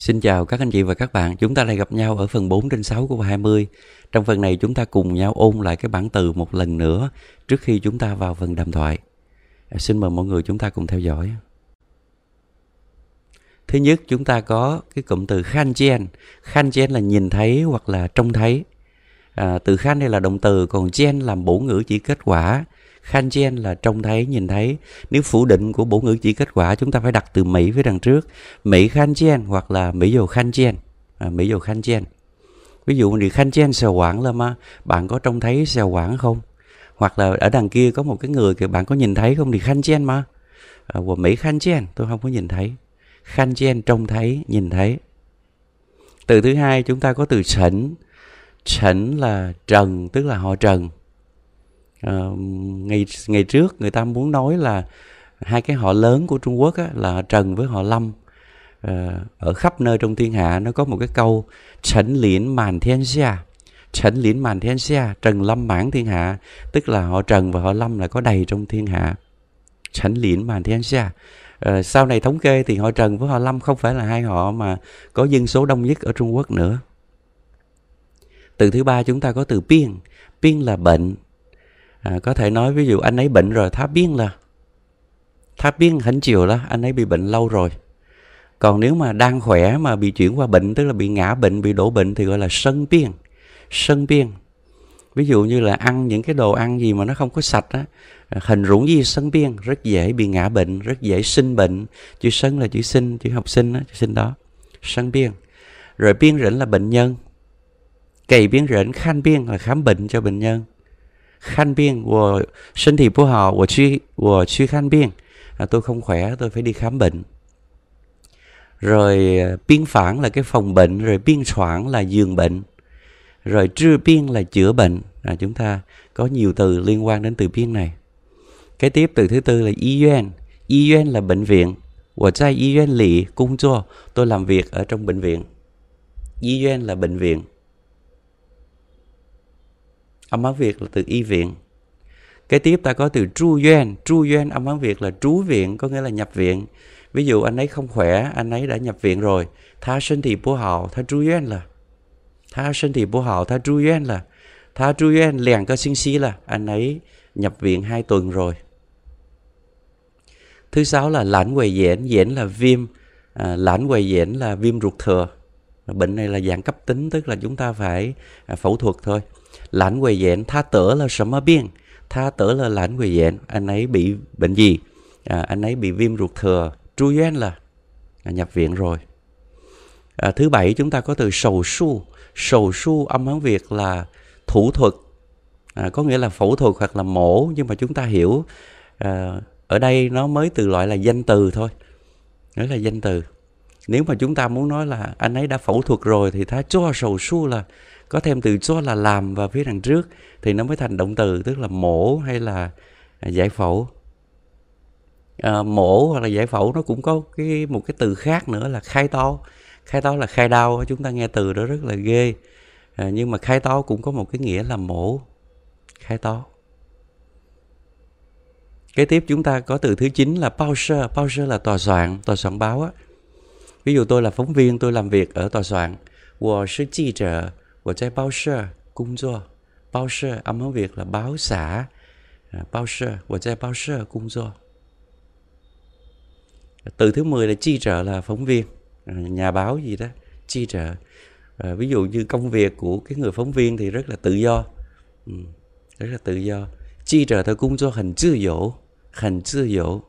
Xin chào các anh chị và các bạn, chúng ta lại gặp nhau ở phần 4 trên 6 của 20. Trong phần này chúng ta cùng nhau ôn lại cái bảng từ một lần nữa trước khi chúng ta vào phần đàm thoại. À, xin mời mọi người chúng ta cùng theo dõi. Thứ nhất chúng ta có cái cụm từ khan chen. Khan chen là nhìn thấy hoặc là trông thấy. À, từ khan đây là động từ, còn chen làm bổ ngữ chỉ kết quả. Khan gen là trông thấy, nhìn thấy. Nếu phủ định của bổ ngữ chỉ kết quả, chúng ta phải đặt từ Mỹ với đằng trước. Mỹ Khan gen hoặc là Mỹ dầu Khan gen À, Mỹ dầu Khan gen Ví dụ thì Khan gen xèo quảng là mà bạn có trông thấy xèo quảng không? Hoặc là ở đằng kia có một cái người kìa, bạn có nhìn thấy không thì Khan gen mà. À, của Mỹ Khan gen tôi không có nhìn thấy. Khan gen trông thấy, nhìn thấy. Từ thứ hai chúng ta có từ sảnh sảnh là trần, tức là họ trần Ờ, ngày ngày trước người ta muốn nói là hai cái họ lớn của Trung Quốc á, là Trần với họ Lâm uh, ở khắp nơi trong thiên hạ nó có một cái câu trấn liễn màn thiên xa trấn liễn màn thiên xa Trần Lâm mãn thiên hạ tức là họ Trần và họ Lâm là có đầy trong thiên hạ trấn liễn màn thiên xa uh, ờ, sau này thống kê thì họ Trần với họ Lâm không phải là hai họ mà có dân số đông nhất ở Trung Quốc nữa từ thứ ba chúng ta có từ piên piên là bệnh à, có thể nói ví dụ anh ấy bệnh rồi tháp biên là tháp biên hẳn chiều là anh ấy bị bệnh lâu rồi còn nếu mà đang khỏe mà bị chuyển qua bệnh tức là bị ngã bệnh bị đổ bệnh thì gọi là sân biên sân biên ví dụ như là ăn những cái đồ ăn gì mà nó không có sạch á à, hình rủng gì sân biên rất dễ bị ngã bệnh rất dễ sinh bệnh chữ sân là chữ sinh chữ học sinh á chữ sinh đó sân biên rồi biên rỉnh là bệnh nhân kỳ biên rỉnh khan biên là khám bệnh cho bệnh nhân khăn biên của thân thể của họ của suy của suy khăn biên à, tôi không khỏe tôi phải đi khám bệnh rồi à, biên phản là cái phòng bệnh rồi biên soạn là giường bệnh rồi trư biên là chữa bệnh à, chúng ta có nhiều từ liên quan đến từ biên này cái tiếp từ thứ tư là y yuan y yuan là bệnh viện của trai y yuan lì cung cho tôi làm việc ở trong bệnh viện y yuan là bệnh viện âm án Việt là từ y viện. Kế tiếp ta có từ tru duyên, tru duyên âm án Việt là trú viện, có nghĩa là nhập viện. Ví dụ anh ấy không khỏe, anh ấy đã nhập viện rồi. Tha sinh thị bố hảo, tha tru duyên là. Tha sinh thị bố hảo, tha tru duyên là. Tha tru duyên liền có sinh sĩ là anh ấy nhập viện 2 tuần rồi. Thứ sáu là lãnh quầy diễn, diễn là viêm, à, lãnh quầy diễn là viêm ruột thừa. Bệnh này là dạng cấp tính, tức là chúng ta phải à, phẫu thuật thôi lãnh quầy dẹn tha tở là sớm mà biên tha tở là lãnh quầy dẹn anh ấy bị bệnh gì à, anh ấy bị viêm ruột thừa tru doan là à, nhập viện rồi à, thứ bảy chúng ta có từ sầu su sầu su âm hán việt là thủ thuật à, có nghĩa là phẫu thuật hoặc là mổ nhưng mà chúng ta hiểu à, ở đây nó mới từ loại là danh từ thôi nói là danh từ nếu mà chúng ta muốn nói là anh ấy đã phẫu thuật rồi thì ta cho sầu su là có thêm từ số là làm và phía đằng trước thì nó mới thành động từ tức là mổ hay là à, giải phẫu à, mổ hoặc là giải phẫu nó cũng có cái một cái từ khác nữa là khai to khai to là khai đau chúng ta nghe từ đó rất là ghê à, nhưng mà khai to cũng có một cái nghĩa là mổ khai to kế tiếp chúng ta có từ thứ chín là pauser pauser là tòa soạn tòa soạn báo á ví dụ tôi là phóng viên tôi làm việc ở tòa soạn 我是记者我在报社工作。报社 âm mẫu Việt là báo xã. Báo 社,我在报社工作. Từ thứ 10 là chi trợ là phóng viên, à, nhà báo gì đó, chi trợ. À, ví dụ như công việc của cái người phóng viên thì rất là tự do. Ừ, rất là tự do. Chi trợ theo công do hành tự do, hành tự do.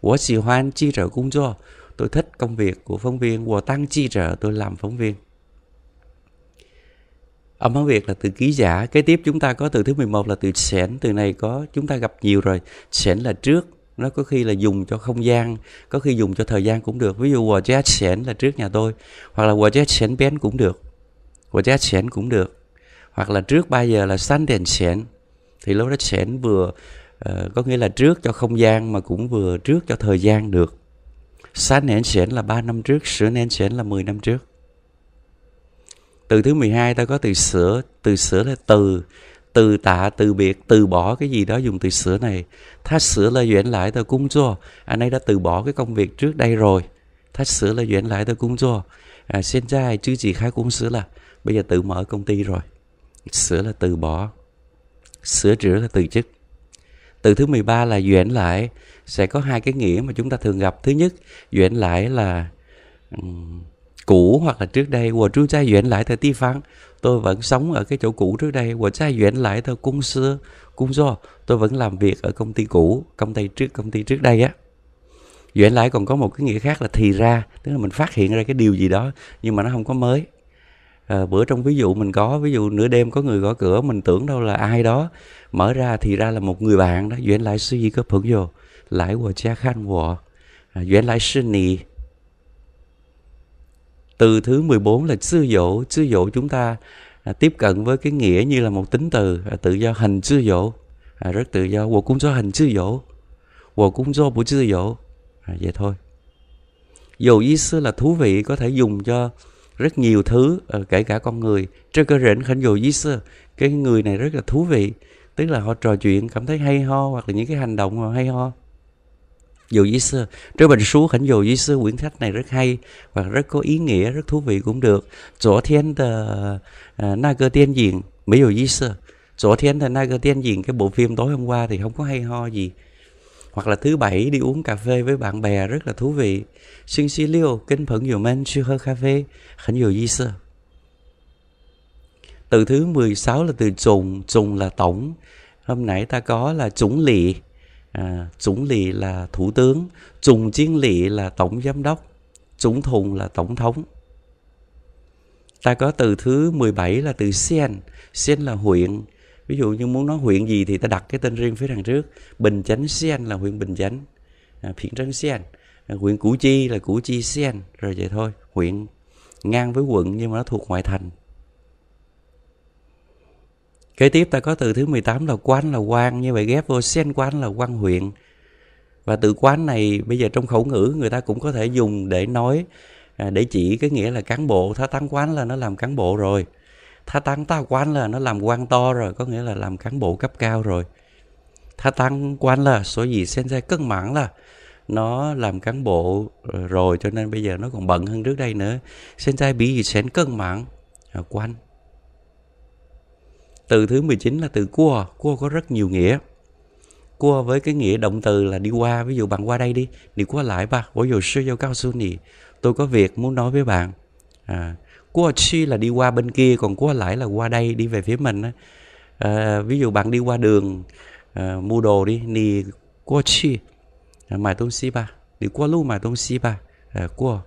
我喜欢记者工作. Tôi thích công việc của phóng viên. chi trợ tôi làm phóng viên âm Hán Việt là từ ký giả kế tiếp chúng ta có từ thứ 11 là từ sẻn từ này có chúng ta gặp nhiều rồi sẻn là trước nó có khi là dùng cho không gian có khi dùng cho thời gian cũng được ví dụ Wajat sẻn là trước nhà tôi hoặc là Wajat sẻn bén cũng được Wajat sẻn cũng được hoặc là trước 3 giờ là sáng đèn sẻn thì lúc đó sẻn vừa uh, có nghĩa là trước cho không gian mà cũng vừa trước cho thời gian được sáng đèn sẻn là 3 năm trước sửa nền sẻn là 10 năm trước từ thứ 12 ta có từ sửa từ sửa là từ từ tạ từ biệt từ bỏ cái gì đó dùng từ sửa này tha sửa là duyễn lại tôi cũng cho à, anh ấy đã từ bỏ cái công việc trước đây rồi tha sửa là duyễn lại tôi cũng cho à, xin trai chứ gì khác cũng sửa là bây giờ tự mở công ty rồi sửa là từ bỏ sửa chữa là từ chức từ thứ 13 là duyễn lại sẽ có hai cái nghĩa mà chúng ta thường gặp thứ nhất duyễn lại là um, cũ hoặc là trước đây của chú gia duyện lại thời ti phán tôi vẫn sống ở cái chỗ cũ trước đây của gia duyện lại thời cung xưa cung do tôi vẫn làm việc ở công ty cũ công ty trước công ty trước đây á duyện lại còn có một cái nghĩa khác là thì ra tức là mình phát hiện ra cái điều gì đó nhưng mà nó không có mới à, bữa trong ví dụ mình có ví dụ nửa đêm có người gõ cửa mình tưởng đâu là ai đó mở ra thì ra là một người bạn đó duyên lại suy có phượng vô lại của cha khăn của duyên ờ, lại sư từ thứ 14 là sư dỗ sư dỗ chúng ta à, tiếp cận với cái nghĩa như là một tính từ à, tự do hành sư dỗ à, rất tự do wo cũng do hành sư dỗ wo cũng do của sư dỗ à, vậy thôi dù ý sư là thú vị có thể dùng cho rất nhiều thứ à, kể cả con người trên cơ rỉnh khánh dụ ý sư cái người này rất là thú vị tức là họ trò chuyện cảm thấy hay ho hoặc là những cái hành động hay ho dù dĩ sư trước bình sú khánh dù dĩ sư quyển sách này rất hay và rất có ý nghĩa rất thú vị cũng được chỗ thiên tờ à, na cơ tiên diện mỹ dù dĩ sư chỗ thiên tờ na cơ tiên diện cái bộ phim tối hôm qua thì không có hay ho gì hoặc là thứ bảy đi uống cà phê với bạn bè rất là thú vị xin xí liêu kinh phận nhiều men siêu hơ cà phê khánh nhiều di sư từ thứ 16 là từ trùng trùng là tổng hôm nãy ta có là chủng lị à, Tổng lý là thủ tướng chủng chiến lý là tổng giám đốc chủng thùng là tổng thống Ta có từ thứ 17 là từ sen Sen là huyện Ví dụ như muốn nói huyện gì thì ta đặt cái tên riêng phía đằng trước Bình Chánh Sen là huyện Bình Chánh à, Phiện Trấn Sen à, Huyện Củ Chi là Củ Chi Sen Rồi vậy thôi Huyện ngang với quận nhưng mà nó thuộc ngoại thành Kế tiếp ta có từ thứ 18 là quán là quan, như vậy ghép vô sen quán là quan huyện. Và từ quán này bây giờ trong khẩu ngữ người ta cũng có thể dùng để nói, à, để chỉ cái nghĩa là cán bộ, thá tăng quán là nó làm cán bộ rồi. Thá tăng ta quán là nó làm quan to rồi, có nghĩa là làm cán bộ cấp cao rồi. Thá tăng quán là số gì sen ra cân mãn là nó làm cán bộ ờ, rồi cho nên bây giờ nó còn bận hơn trước đây nữa. Sen ra bị gì sen cân mãn à, quan từ thứ 19 là từ cua cua có rất nhiều nghĩa cua với cái nghĩa động từ là đi qua ví dụ bạn qua đây đi đi qua lại ba ví dụ sư giao cao su nì tôi có việc muốn nói với bạn à, cua chi là đi qua bên kia còn cua lại là qua đây đi về phía mình à, ví dụ bạn đi qua đường à, mua đồ đi nì cua chi à, mà tôi xí ba đi qua lu mà tôi xí ba à, cua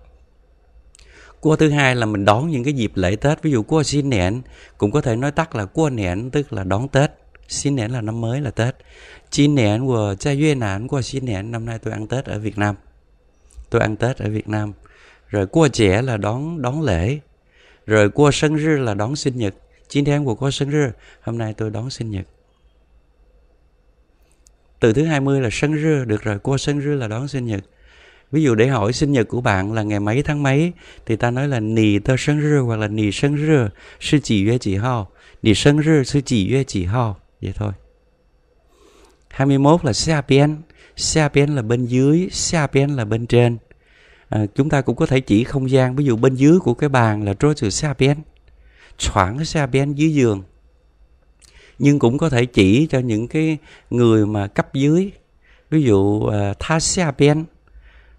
cua thứ hai là mình đón những cái dịp lễ tết ví dụ cua xin nén cũng có thể nói tắt là cua nén tức là đón tết xin nén là năm mới là tết chín nén của cha duyên nản cua xin nén năm nay tôi ăn tết ở việt nam tôi ăn tết ở việt nam rồi cua trẻ là đón đón lễ rồi cua sân rư là đón sinh nhật chín tháng của cua sân rư hôm nay tôi đón sinh nhật từ thứ 20 là sân rư được rồi cua sân rư là đón sinh nhật ví dụ để hỏi sinh nhật của bạn là ngày mấy tháng mấy thì ta nói là nì tơ sinh rư hoặc là nì sinh rư sư chỉ yue chỉ hao nì sinh rư sư chỉ yue chỉ hao vậy thôi 21 là xa biên xa biên là bên dưới xa biên là bên trên à, chúng ta cũng có thể chỉ không gian ví dụ bên dưới của cái bàn là trôi từ xa biên khoảng xa biên dưới giường nhưng cũng có thể chỉ cho những cái người mà cấp dưới ví dụ uh, tha xa biên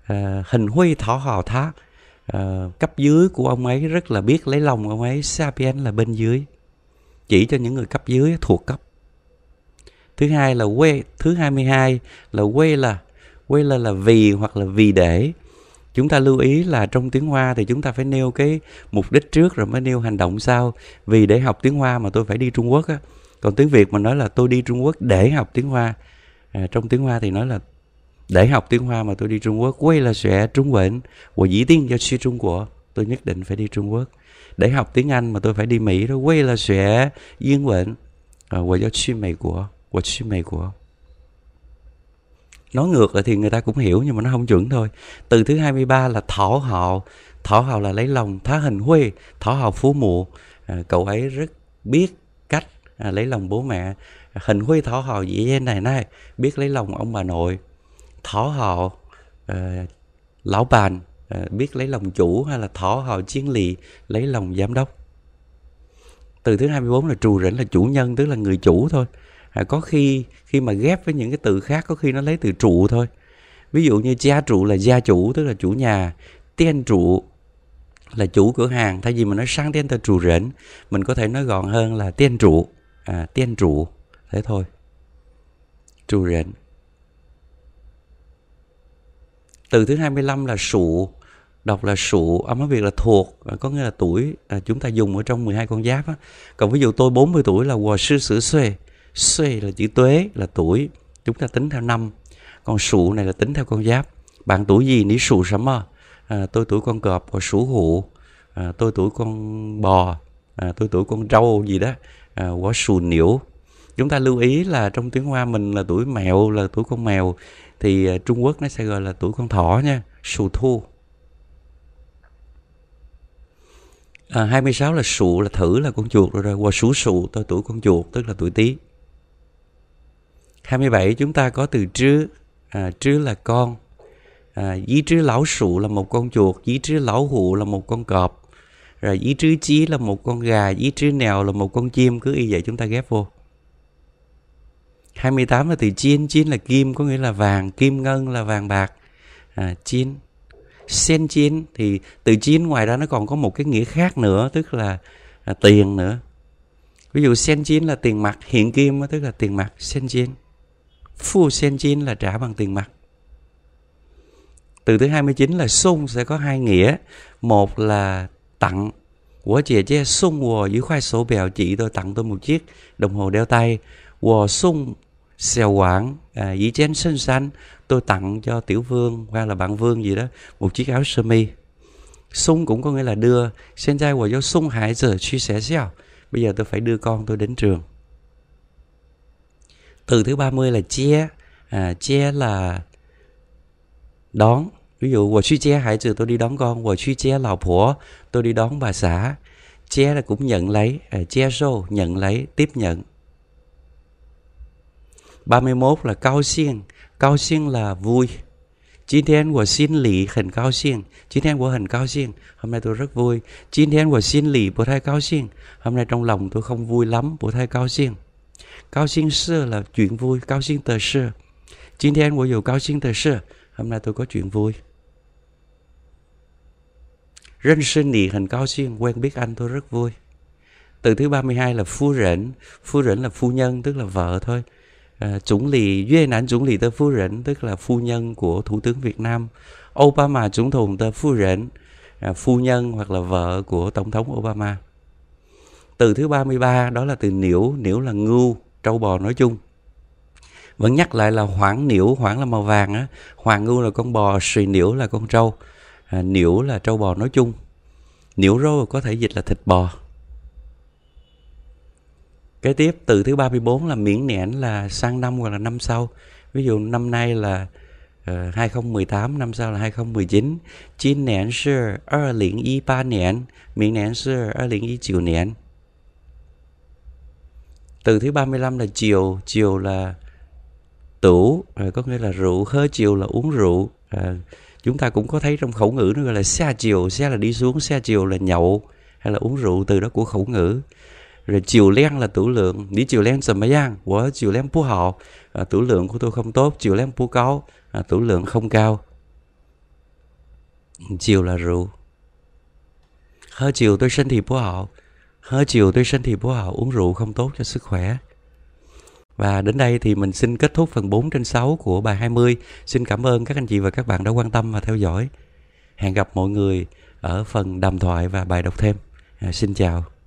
À, hình huy thỏ hào thác à, cấp dưới của ông ấy rất là biết lấy lòng ông ấy sapien là bên dưới chỉ cho những người cấp dưới thuộc cấp thứ hai là quê thứ 22 là quê là quê là là vì hoặc là vì để chúng ta lưu ý là trong tiếng hoa thì chúng ta phải nêu cái mục đích trước rồi mới nêu hành động sau vì để học tiếng hoa mà tôi phải đi trung quốc á còn tiếng việt mình nói là tôi đi trung quốc để học tiếng hoa à, trong tiếng hoa thì nói là để học tiếng Hoa mà tôi đi Trung Quốc quay là sẽ trúng bệnh của dĩ tiếng cho suy Trung Quốc tôi nhất định phải đi Trung Quốc để học tiếng Anh mà tôi phải đi Mỹ đó quay là sẽ yên bệnh à, của giáo suy mày của của suy mày của nói ngược lại thì người ta cũng hiểu nhưng mà nó không chuẩn thôi từ thứ 23 là thỏ hào thỏ hào là lấy lòng thá hình huê thỏ hào phú mụ à, cậu ấy rất biết cách à, lấy lòng bố mẹ hình huê thảo hào dễ này này biết lấy lòng ông bà nội thỏ họ uh, ờ, lão bàn uh, biết lấy lòng chủ hay là thỏ họ chiến lì lấy lòng giám đốc từ thứ 24 là trù rỉnh là chủ nhân tức là người chủ thôi à, có khi khi mà ghép với những cái từ khác có khi nó lấy từ trụ thôi ví dụ như gia trụ là gia chủ tức là chủ nhà tiên trụ là chủ cửa hàng thay vì mà nói sang tên từ trù rỉnh mình có thể nói gọn hơn là tiên trụ à, tiên trụ thế thôi trù rỉnh từ thứ 25 là sụ đọc là sụ âm tiếng việc là thuộc à, có nghĩa là tuổi à, chúng ta dùng ở trong 12 con giáp á. còn ví dụ tôi 40 tuổi là hòa sư sử xuê xuê là chữ tuế là tuổi chúng ta tính theo năm còn sụ này là tính theo con giáp bạn tuổi gì ní sụ sắm à, tôi tuổi con cọp và sủ hụ à, tôi tuổi con bò à, tôi tuổi con trâu gì đó à, quá sù niễu chúng ta lưu ý là trong tiếng hoa mình là tuổi mèo là tuổi con mèo thì à, trung quốc nó sẽ gọi là tuổi con thỏ nha sù thu à, 26 là sụ là thử là con chuột rồi rồi qua sú sụ tôi tuổi con chuột tức là tuổi tí 27 chúng ta có từ trứ à, trứ là con à, dí trứ lão sụ là một con chuột dí trứ lão hụ là một con cọp rồi dí trứ chí là một con gà dí trứ nèo là một con chim cứ y vậy chúng ta ghép vô 28 là từ chin, chin là kim có nghĩa là vàng, kim ngân là vàng bạc. À, chin. Sen chin thì từ chin ngoài ra nó còn có một cái nghĩa khác nữa tức là à, tiền nữa. Ví dụ sen chin là tiền mặt, hiện kim tức là tiền mặt, sen chin. Phu sen chin là trả bằng tiền mặt. Từ thứ 29 là sung sẽ có hai nghĩa. Một là tặng của chị chế sung hồ dưới khoai sổ bèo chị tôi tặng tôi một chiếc đồng hồ đeo tay. Wò sung xèo quảng à, dĩ chén xanh xanh tôi tặng cho tiểu vương hoặc là bạn vương gì đó một chiếc áo sơ mi sung cũng có nghĩa là đưa xin trai của giáo sung hải giờ chia sẻ xèo bây giờ tôi phải đưa con tôi đến trường từ thứ 30 là che, à, chia là đón ví dụ của suy che hải giờ tôi đi đón con của suy che lão phủa tôi đi đón bà xã Che là cũng nhận lấy à, chia sâu nhận lấy tiếp nhận 31 là cao xiên, cao xiên là vui. Chính thiên của xin lý hẳn cao xiên, chính thiên của hẳn cao xiên, hôm nay tôi rất vui. Chính thiên của xin lý bố thai cao xiên, hôm nay trong lòng tôi không vui lắm, bố thai cao xiên. Cao xiên sư là chuyện vui, cao xiên tờ sư. Chính thiên của dù cao xiên tờ sư, hôm nay tôi có chuyện vui. Rên sinh lý hẳn cao xiên, quen biết anh tôi rất vui. Từ thứ 32 là phu rễn, phu rễn là phu nhân, tức là vợ thôi. Ờ, uh, 总理越南总理的夫人 tức là phu nhân của thủ tướng Việt Nam Obama tổng thống 的夫人 uh, à, phu nhân hoặc là vợ của tổng thống Obama từ thứ 33 đó là từ niễu niễu là ngưu trâu bò nói chung vẫn nhắc lại là hoảng niễu hoảng là màu vàng á hoàng ngưu là con bò sùi niễu là con trâu à, niễu là trâu bò nói chung niễu rô có thể dịch là thịt bò kế tiếp từ thứ 34 là miễn nẻn là sang năm hoặc là năm sau ví dụ năm nay là uh, ờ, 2018 năm sau là 2019 chín nẻn sư 2013 nẻn miễn nẻn sư 2019 nẻn từ thứ 35 là chiều chiều là tủ uh, có nghĩa là rượu hơ chiều là uống rượu uh, chúng ta cũng có thấy trong khẩu ngữ nó gọi là xe chiều xe là đi xuống xe chiều là nhậu hay là uống rượu từ đó của khẩu ngữ rồi chiều len là tử lượng đi chiều len sầm giang, của chiều len phú hậu à, tử lượng của tôi không tốt chiều len phú cáu à, tử lượng không cao chiều là rượu hơi chiều tôi sinh thì phú hậu hơi chiều tôi sinh thì phú hậu uống rượu không tốt cho sức khỏe và đến đây thì mình xin kết thúc phần 4 trên 6 của bài 20. Xin cảm ơn các anh chị và các bạn đã quan tâm và theo dõi. Hẹn gặp mọi người ở phần đàm thoại và bài đọc thêm. À, xin chào.